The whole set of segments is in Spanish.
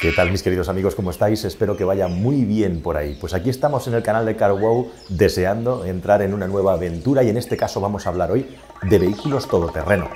¿Qué tal mis queridos amigos? ¿Cómo estáis? Espero que vaya muy bien por ahí. Pues aquí estamos en el canal de CarWow deseando entrar en una nueva aventura y en este caso vamos a hablar hoy de vehículos todoterreno.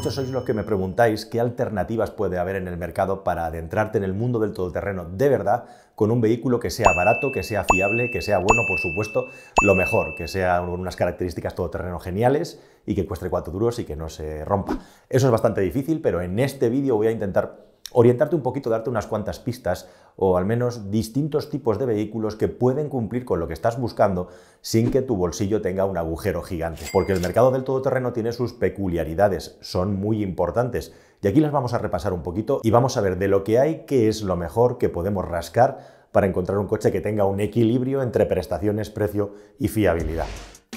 Muchos sois los que me preguntáis qué alternativas puede haber en el mercado para adentrarte en el mundo del todoterreno de verdad con un vehículo que sea barato, que sea fiable, que sea bueno, por supuesto, lo mejor, que sea con unas características todoterreno geniales y que cueste cuatro duros y que no se rompa. Eso es bastante difícil, pero en este vídeo voy a intentar orientarte un poquito, darte unas cuantas pistas o al menos distintos tipos de vehículos que pueden cumplir con lo que estás buscando sin que tu bolsillo tenga un agujero gigante. Porque el mercado del todoterreno tiene sus peculiaridades, son muy importantes. Y aquí las vamos a repasar un poquito y vamos a ver de lo que hay, qué es lo mejor que podemos rascar para encontrar un coche que tenga un equilibrio entre prestaciones, precio y fiabilidad.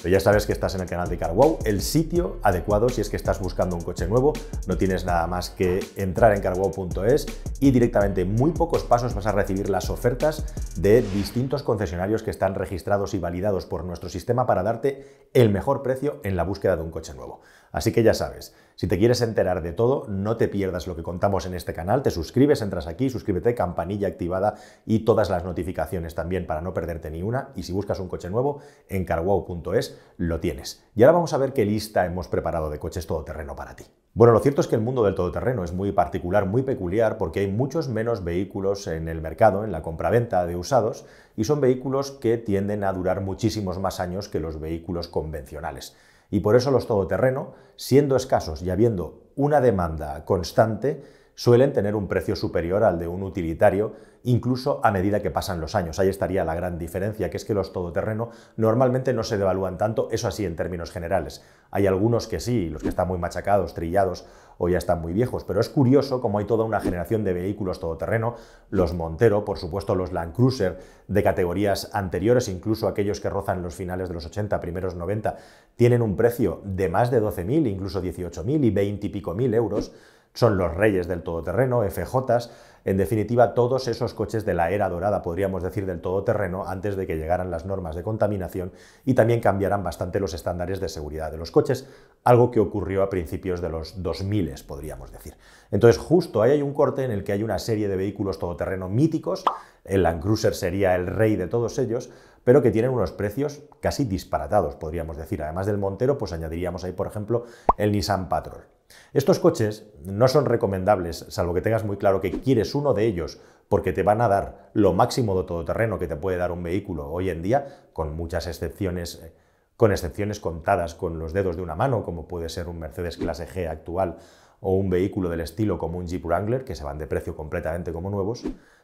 Pero ya sabes que estás en el canal de CarWow, el sitio adecuado si es que estás buscando un coche nuevo. No tienes nada más que entrar en carwow.es y directamente en muy pocos pasos vas a recibir las ofertas de distintos concesionarios que están registrados y validados por nuestro sistema para darte el mejor precio en la búsqueda de un coche nuevo. Así que ya sabes, si te quieres enterar de todo, no te pierdas lo que contamos en este canal, te suscribes, entras aquí, suscríbete, campanilla activada y todas las notificaciones también para no perderte ni una. Y si buscas un coche nuevo, en carwow.es lo tienes. Y ahora vamos a ver qué lista hemos preparado de coches todoterreno para ti. Bueno, lo cierto es que el mundo del todoterreno es muy particular, muy peculiar, porque hay muchos menos vehículos en el mercado, en la compraventa de usados, y son vehículos que tienden a durar muchísimos más años que los vehículos convencionales y por eso los todoterreno, siendo escasos y habiendo una demanda constante, suelen tener un precio superior al de un utilitario, incluso a medida que pasan los años. Ahí estaría la gran diferencia, que es que los todoterreno normalmente no se devalúan tanto, eso así en términos generales. Hay algunos que sí, los que están muy machacados, trillados o ya están muy viejos, pero es curioso como hay toda una generación de vehículos todoterreno, los Montero, por supuesto los Land Cruiser de categorías anteriores, incluso aquellos que rozan los finales de los 80, primeros 90, tienen un precio de más de 12.000, incluso 18.000 y 20 y pico mil euros, son los reyes del todoterreno, FJs, en definitiva, todos esos coches de la era dorada, podríamos decir, del todoterreno, antes de que llegaran las normas de contaminación y también cambiaran bastante los estándares de seguridad de los coches, algo que ocurrió a principios de los 2000, podríamos decir. Entonces, justo ahí hay un corte en el que hay una serie de vehículos todoterreno míticos, el Land Cruiser sería el rey de todos ellos, pero que tienen unos precios casi disparatados, podríamos decir. Además del Montero, pues añadiríamos ahí, por ejemplo, el Nissan Patrol. Estos coches no son recomendables, salvo que tengas muy claro que quieres uno de ellos, porque te van a dar lo máximo de todoterreno que te puede dar un vehículo hoy en día, con muchas excepciones, eh, con excepciones contadas con los dedos de una mano, como puede ser un Mercedes Clase G actual o un vehículo del estilo como un Jeep Wrangler, que se van de precio completamente como nuevos,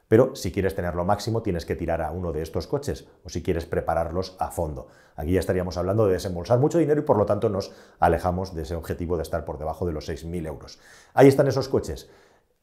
pero si quieres tener lo máximo, tienes que tirar a uno de estos coches o si quieres prepararlos a fondo. Aquí ya estaríamos hablando de desembolsar mucho dinero y por lo tanto nos alejamos de ese objetivo de estar por debajo de los 6.000 euros. Ahí están esos coches.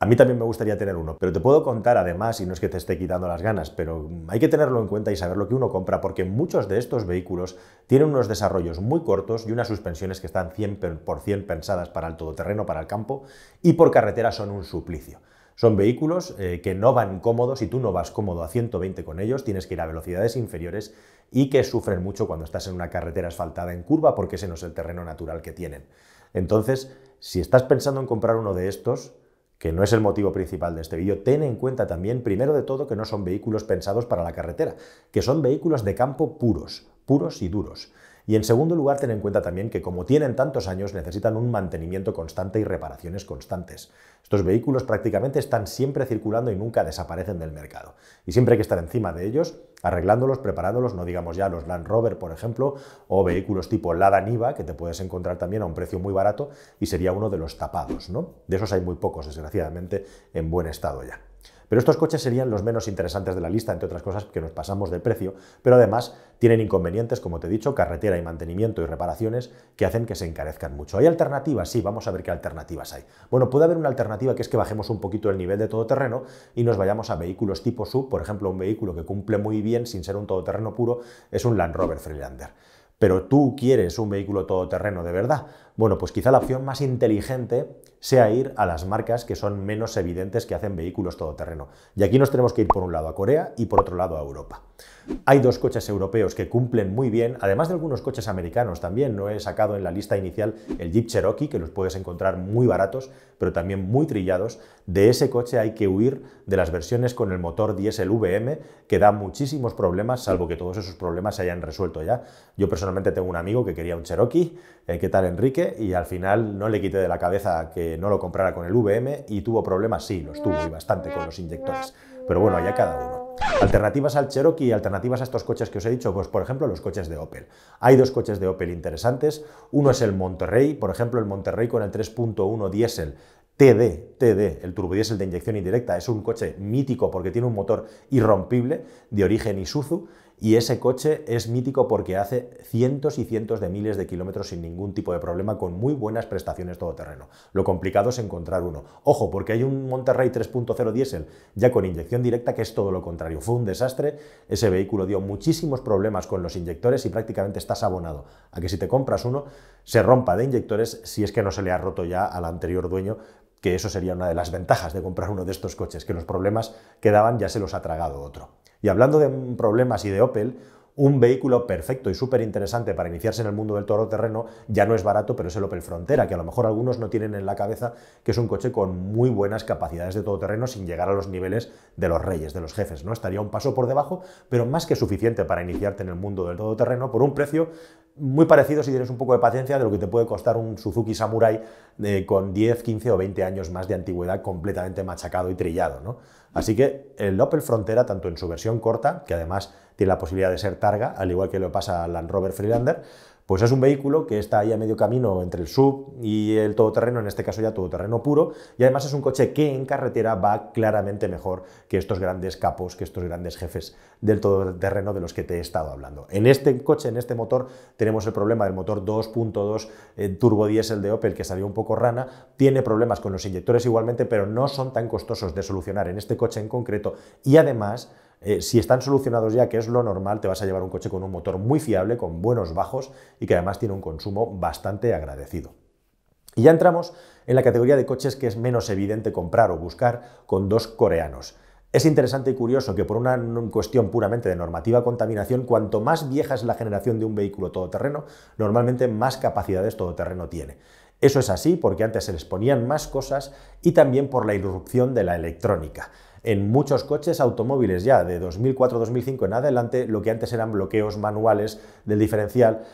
A mí también me gustaría tener uno, pero te puedo contar además, y no es que te esté quitando las ganas, pero hay que tenerlo en cuenta y saber lo que uno compra, porque muchos de estos vehículos tienen unos desarrollos muy cortos y unas suspensiones que están 100% pensadas para el todoterreno, para el campo, y por carretera son un suplicio. Son vehículos eh, que no van cómodos y tú no vas cómodo a 120 con ellos, tienes que ir a velocidades inferiores y que sufren mucho cuando estás en una carretera asfaltada en curva porque ese no es el terreno natural que tienen. Entonces, si estás pensando en comprar uno de estos, que no es el motivo principal de este vídeo, ten en cuenta también, primero de todo, que no son vehículos pensados para la carretera, que son vehículos de campo puros, puros y duros. Y en segundo lugar, ten en cuenta también que como tienen tantos años, necesitan un mantenimiento constante y reparaciones constantes. Estos vehículos prácticamente están siempre circulando y nunca desaparecen del mercado. Y siempre hay que estar encima de ellos, arreglándolos, preparándolos, no digamos ya los Land Rover, por ejemplo, o vehículos tipo Lada Niva, que te puedes encontrar también a un precio muy barato y sería uno de los tapados, ¿no? De esos hay muy pocos, desgraciadamente, en buen estado ya. Pero estos coches serían los menos interesantes de la lista, entre otras cosas que nos pasamos de precio, pero además tienen inconvenientes, como te he dicho, carretera y mantenimiento y reparaciones que hacen que se encarezcan mucho. ¿Hay alternativas? Sí, vamos a ver qué alternativas hay. Bueno, puede haber una alternativa que es que bajemos un poquito el nivel de todoterreno y nos vayamos a vehículos tipo sub, por ejemplo, un vehículo que cumple muy bien sin ser un todoterreno puro es un Land Rover Freelander. Pero tú quieres un vehículo todoterreno de verdad. Bueno, pues quizá la opción más inteligente sea ir a las marcas que son menos evidentes que hacen vehículos todoterreno. Y aquí nos tenemos que ir por un lado a Corea y por otro lado a Europa. Hay dos coches europeos que cumplen muy bien, además de algunos coches americanos también. No he sacado en la lista inicial el Jeep Cherokee, que los puedes encontrar muy baratos, pero también muy trillados. De ese coche hay que huir de las versiones con el motor diésel VM, que da muchísimos problemas, salvo que todos esos problemas se hayan resuelto ya. Yo personalmente tengo un amigo que quería un Cherokee eh, qué tal Enrique, y al final no le quité de la cabeza que no lo comprara con el VM y tuvo problemas, sí, los tuvo y bastante con los inyectores. Pero bueno, allá cada uno. Alternativas al Cherokee alternativas a estos coches que os he dicho, pues por ejemplo los coches de Opel. Hay dos coches de Opel interesantes. Uno es el Monterrey, por ejemplo el Monterrey con el 3.1 diésel TD, TD, el turbodiesel de inyección indirecta, es un coche mítico porque tiene un motor irrompible de origen Isuzu y ese coche es mítico porque hace cientos y cientos de miles de kilómetros sin ningún tipo de problema, con muy buenas prestaciones todoterreno. Lo complicado es encontrar uno. Ojo, porque hay un Monterrey 3.0 diésel ya con inyección directa que es todo lo contrario. Fue un desastre. Ese vehículo dio muchísimos problemas con los inyectores y prácticamente estás abonado a que si te compras uno, se rompa de inyectores si es que no se le ha roto ya al anterior dueño, que eso sería una de las ventajas de comprar uno de estos coches, que los problemas que daban ya se los ha tragado otro. Y hablando de problemas y de Opel, un vehículo perfecto y súper interesante para iniciarse en el mundo del todoterreno ya no es barato, pero es el Opel Frontera, que a lo mejor algunos no tienen en la cabeza que es un coche con muy buenas capacidades de todoterreno sin llegar a los niveles de los reyes, de los jefes, ¿no? Estaría un paso por debajo, pero más que suficiente para iniciarte en el mundo del todoterreno por un precio muy parecido si tienes un poco de paciencia de lo que te puede costar un Suzuki Samurai eh, con 10, 15 o 20 años más de antigüedad completamente machacado y trillado. ¿no? Así que el Opel Frontera, tanto en su versión corta, que además tiene la posibilidad de ser targa, al igual que lo pasa al Land Rover Freelander, pues es un vehículo que está ahí a medio camino entre el sub y el todoterreno, en este caso ya todoterreno puro, y además es un coche que en carretera va claramente mejor que estos grandes capos, que estos grandes jefes del todoterreno de los que te he estado hablando. En este coche, en este motor, tenemos el problema del motor 2.2 eh, turbo diésel de Opel que salió un poco rana, tiene problemas con los inyectores igualmente, pero no son tan costosos de solucionar en este coche en concreto y además eh, si están solucionados ya, que es lo normal, te vas a llevar un coche con un motor muy fiable, con buenos bajos y que además tiene un consumo bastante agradecido. Y ya entramos en la categoría de coches que es menos evidente comprar o buscar con dos coreanos. Es interesante y curioso que por una cuestión puramente de normativa contaminación, cuanto más vieja es la generación de un vehículo todoterreno, normalmente más capacidades todoterreno tiene. Eso es así porque antes se les ponían más cosas y también por la irrupción de la electrónica en muchos coches automóviles ya de 2004-2005 en adelante, lo que antes eran bloqueos manuales del diferencial,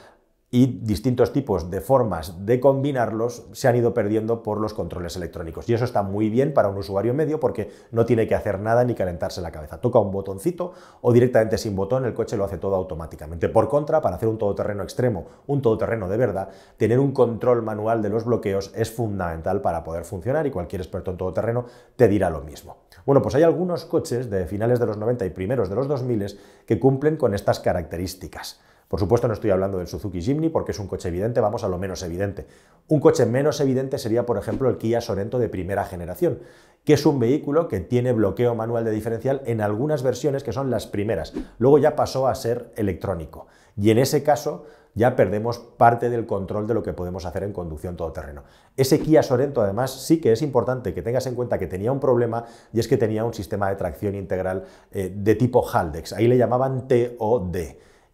y distintos tipos de formas de combinarlos se han ido perdiendo por los controles electrónicos. Y eso está muy bien para un usuario medio porque no tiene que hacer nada ni calentarse la cabeza. Toca un botoncito o directamente sin botón el coche lo hace todo automáticamente. Por contra, para hacer un todoterreno extremo, un todoterreno de verdad, tener un control manual de los bloqueos es fundamental para poder funcionar y cualquier experto en todoterreno te dirá lo mismo. Bueno, pues hay algunos coches de finales de los 90 y primeros de los 2000 que cumplen con estas características. Por supuesto no estoy hablando del Suzuki Jimny porque es un coche evidente, vamos a lo menos evidente. Un coche menos evidente sería, por ejemplo, el Kia Sorento de primera generación, que es un vehículo que tiene bloqueo manual de diferencial en algunas versiones que son las primeras. Luego ya pasó a ser electrónico. Y en ese caso, ya perdemos parte del control de lo que podemos hacer en conducción todoterreno. Ese Kia Sorento, además, sí que es importante que tengas en cuenta que tenía un problema y es que tenía un sistema de tracción integral eh, de tipo Haldex. Ahí le llamaban TOD.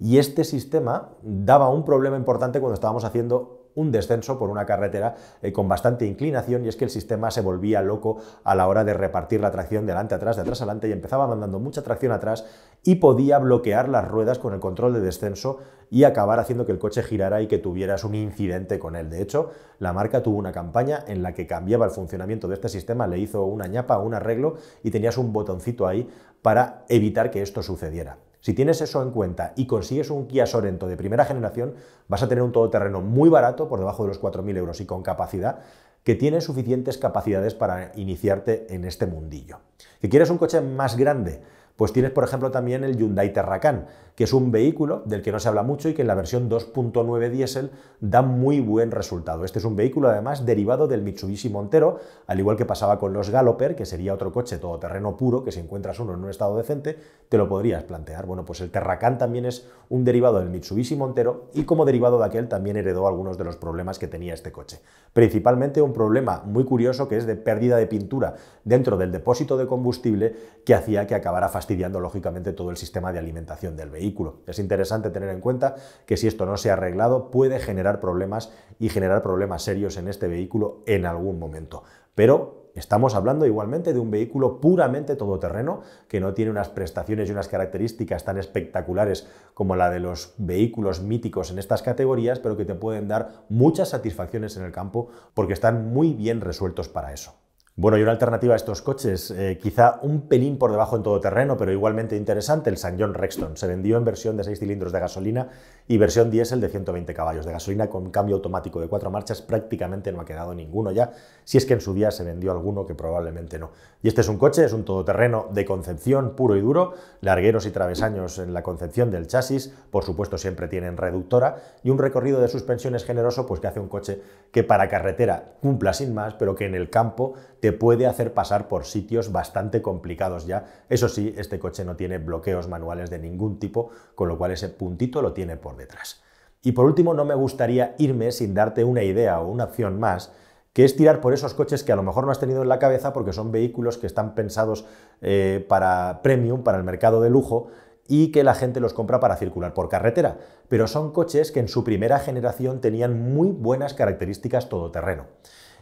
Y este sistema daba un problema importante cuando estábamos haciendo un descenso por una carretera eh, con bastante inclinación y es que el sistema se volvía loco a la hora de repartir la tracción delante atrás, de atrás adelante y empezaba mandando mucha tracción atrás y podía bloquear las ruedas con el control de descenso y acabar haciendo que el coche girara y que tuvieras un incidente con él. De hecho, la marca tuvo una campaña en la que cambiaba el funcionamiento de este sistema, le hizo una ñapa, un arreglo y tenías un botoncito ahí para evitar que esto sucediera. Si tienes eso en cuenta y consigues un Kia Sorento de primera generación, vas a tener un todoterreno muy barato, por debajo de los 4.000 euros y con capacidad, que tiene suficientes capacidades para iniciarte en este mundillo. Si quieres un coche más grande? Pues tienes, por ejemplo, también el Hyundai Terracan, que es un vehículo del que no se habla mucho y que en la versión 2.9 diésel da muy buen resultado. Este es un vehículo además derivado del Mitsubishi Montero, al igual que pasaba con los Galloper, que sería otro coche todoterreno puro, que si encuentras uno en un estado decente, te lo podrías plantear. Bueno, pues el Terracan también es un derivado del Mitsubishi Montero y como derivado de aquel también heredó algunos de los problemas que tenía este coche. Principalmente un problema muy curioso que es de pérdida de pintura dentro del depósito de combustible que hacía que acabara fastidiando lógicamente todo el sistema de alimentación del vehículo. Es interesante tener en cuenta que si esto no se ha arreglado puede generar problemas y generar problemas serios en este vehículo en algún momento. Pero Estamos hablando igualmente de un vehículo puramente todoterreno que no tiene unas prestaciones y unas características tan espectaculares como la de los vehículos míticos en estas categorías, pero que te pueden dar muchas satisfacciones en el campo porque están muy bien resueltos para eso. Bueno, y una alternativa a estos coches, eh, quizá un pelín por debajo en todo pero igualmente interesante, el San John Rexton. Se vendió en versión de 6 cilindros de gasolina y versión diésel de 120 caballos de gasolina con cambio automático de 4 marchas. Prácticamente no ha quedado ninguno ya, si es que en su día se vendió alguno que probablemente no. Y este es un coche, es un todoterreno de concepción puro y duro, largueros y travesaños en la concepción del chasis, por supuesto siempre tienen reductora y un recorrido de suspensiones generoso, pues que hace un coche que para carretera cumpla sin más, pero que en el campo te puede hacer pasar por sitios bastante complicados ya. Eso sí, este coche no tiene bloqueos manuales de ningún tipo, con lo cual ese puntito lo tiene por detrás. Y por último, no me gustaría irme sin darte una idea o una opción más que es tirar por esos coches que a lo mejor no has tenido en la cabeza porque son vehículos que están pensados eh, para premium, para el mercado de lujo y que la gente los compra para circular por carretera. Pero son coches que en su primera generación tenían muy buenas características todoterreno.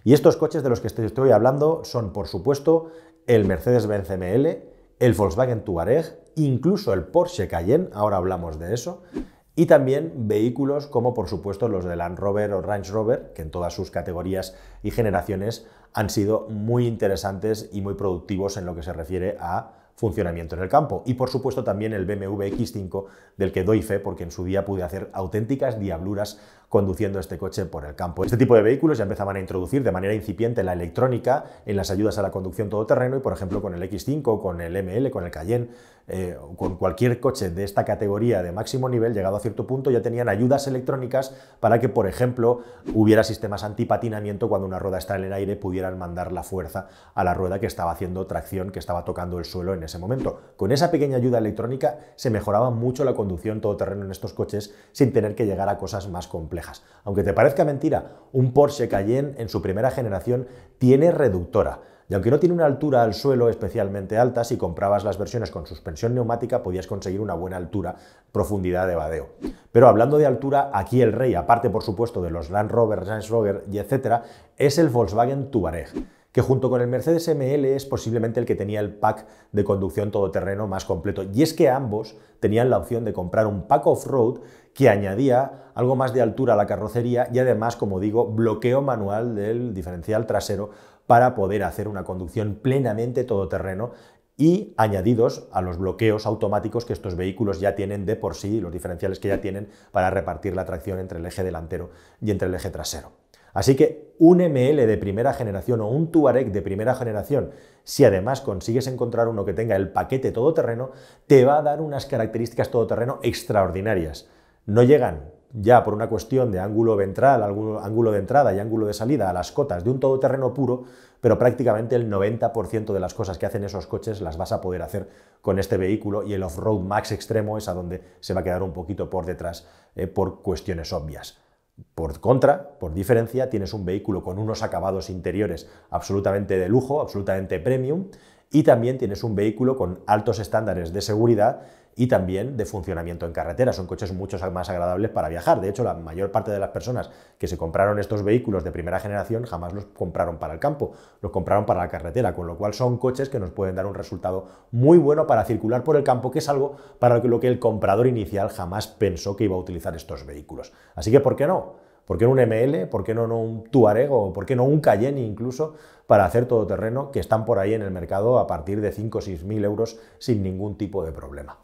Y estos coches de los que estoy hablando son, por supuesto, el Mercedes-Benz ML, el Volkswagen Touareg, incluso el Porsche Cayenne, ahora hablamos de eso, y también vehículos como por supuesto los de Land Rover o Range Rover, que en todas sus categorías y generaciones han sido muy interesantes y muy productivos en lo que se refiere a funcionamiento en el campo. Y por supuesto también el BMW X5, del que doy fe porque en su día pude hacer auténticas diabluras conduciendo este coche por el campo. Este tipo de vehículos ya empezaban a introducir de manera incipiente la electrónica en las ayudas a la conducción todoterreno y, por ejemplo, con el X5, con el ML, con el Cayenne, eh, con cualquier coche de esta categoría de máximo nivel, llegado a cierto punto, ya tenían ayudas electrónicas para que, por ejemplo, hubiera sistemas antipatinamiento cuando una rueda está en el aire, pudieran mandar la fuerza a la rueda que estaba haciendo tracción, que estaba tocando el suelo en ese momento. Con esa pequeña ayuda electrónica se mejoraba mucho la conducción todoterreno en estos coches sin tener que llegar a cosas más complejas aunque te parezca mentira, un Porsche Cayenne en su primera generación tiene reductora. Y aunque no tiene una altura al suelo especialmente alta, si comprabas las versiones con suspensión neumática podías conseguir una buena altura, profundidad de vadeo. Pero hablando de altura, aquí el rey, aparte por supuesto de los Land Rover, Range Rover y etcétera, es el Volkswagen Touareg que junto con el Mercedes ML es posiblemente el que tenía el pack de conducción todoterreno más completo. Y es que ambos tenían la opción de comprar un pack off-road que añadía algo más de altura a la carrocería y además, como digo, bloqueo manual del diferencial trasero para poder hacer una conducción plenamente todoterreno y añadidos a los bloqueos automáticos que estos vehículos ya tienen de por sí, los diferenciales que ya tienen para repartir la tracción entre el eje delantero y entre el eje trasero. Así que un ML de primera generación o un Tuareg de primera generación, si además consigues encontrar uno que tenga el paquete todoterreno, te va a dar unas características todoterreno extraordinarias. No llegan ya por una cuestión de ángulo ventral, ángulo de entrada y ángulo de salida a las cotas de un todoterreno puro, pero prácticamente el 90% de las cosas que hacen esos coches las vas a poder hacer con este vehículo y el off-road max extremo es a donde se va a quedar un poquito por detrás eh, por cuestiones obvias. Por contra, por diferencia, tienes un vehículo con unos acabados interiores absolutamente de lujo, absolutamente premium, y también tienes un vehículo con altos estándares de seguridad y también de funcionamiento en carretera. Son coches mucho más agradables para viajar. De hecho, la mayor parte de las personas que se compraron estos vehículos de primera generación jamás los compraron para el campo, los compraron para la carretera, con lo cual son coches que nos pueden dar un resultado muy bueno para circular por el campo, que es algo para lo que el comprador inicial jamás pensó que iba a utilizar estos vehículos. Así que, ¿por qué no? ¿Por qué no un ML? ¿Por qué no, un Touareg? ¿O por qué no un Cayenne incluso para hacer todoterreno que están por ahí en el mercado a partir de 5 o 6 mil euros sin ningún tipo de problema?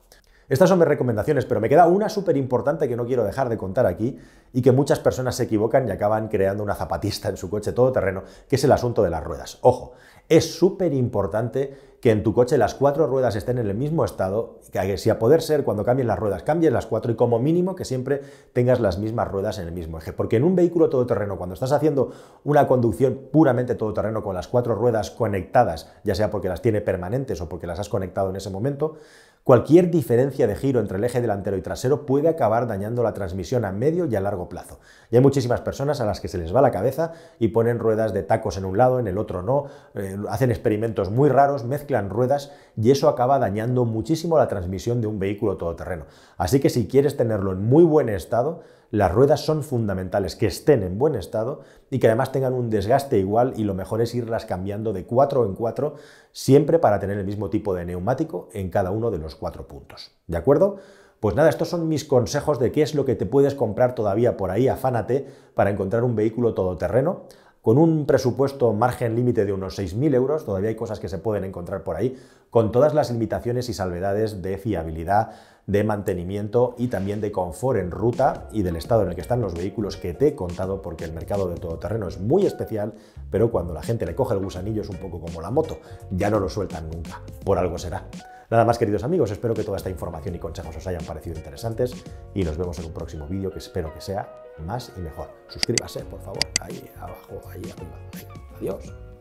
Estas son mis recomendaciones, pero me queda una súper importante que no quiero dejar de contar aquí y que muchas personas se equivocan y acaban creando una zapatista en su coche todoterreno, que es el asunto de las ruedas. Ojo, es súper importante que en tu coche las cuatro ruedas estén en el mismo estado, que si a poder ser cuando cambien las ruedas, cambien las cuatro y como mínimo que siempre tengas las mismas ruedas en el mismo eje. Porque en un vehículo todoterreno, cuando estás haciendo una conducción puramente todoterreno con las cuatro ruedas conectadas, ya sea porque las tiene permanentes o porque las has conectado en ese momento, Cualquier diferencia de giro entre el eje delantero y trasero puede acabar dañando la transmisión a medio y a largo plazo. Y hay muchísimas personas a las que se les va la cabeza y ponen ruedas de tacos en un lado, en el otro no, eh, hacen experimentos muy raros, mezclan ruedas y eso acaba dañando muchísimo la transmisión de un vehículo todoterreno. Así que si quieres tenerlo en muy buen estado, las ruedas son fundamentales, que estén en buen estado y que además tengan un desgaste igual y lo mejor es irlas cambiando de 4 en 4 siempre para tener el mismo tipo de neumático en cada uno de los cuatro puntos. ¿De acuerdo? Pues nada, estos son mis consejos de qué es lo que te puedes comprar todavía por ahí, afánate, para encontrar un vehículo todoterreno con un presupuesto margen límite de unos 6.000 euros, todavía hay cosas que se pueden encontrar por ahí, con todas las limitaciones y salvedades de fiabilidad, de mantenimiento y también de confort en ruta y del estado en el que están los vehículos que te he contado, porque el mercado de todoterreno es muy especial, pero cuando la gente le coge el gusanillo es un poco como la moto, ya no lo sueltan nunca, por algo será. Nada más queridos amigos, espero que toda esta información y consejos os hayan parecido interesantes y nos vemos en un próximo vídeo que espero que sea más y mejor. Suscríbase, por favor, ahí abajo, ahí arriba. Adiós.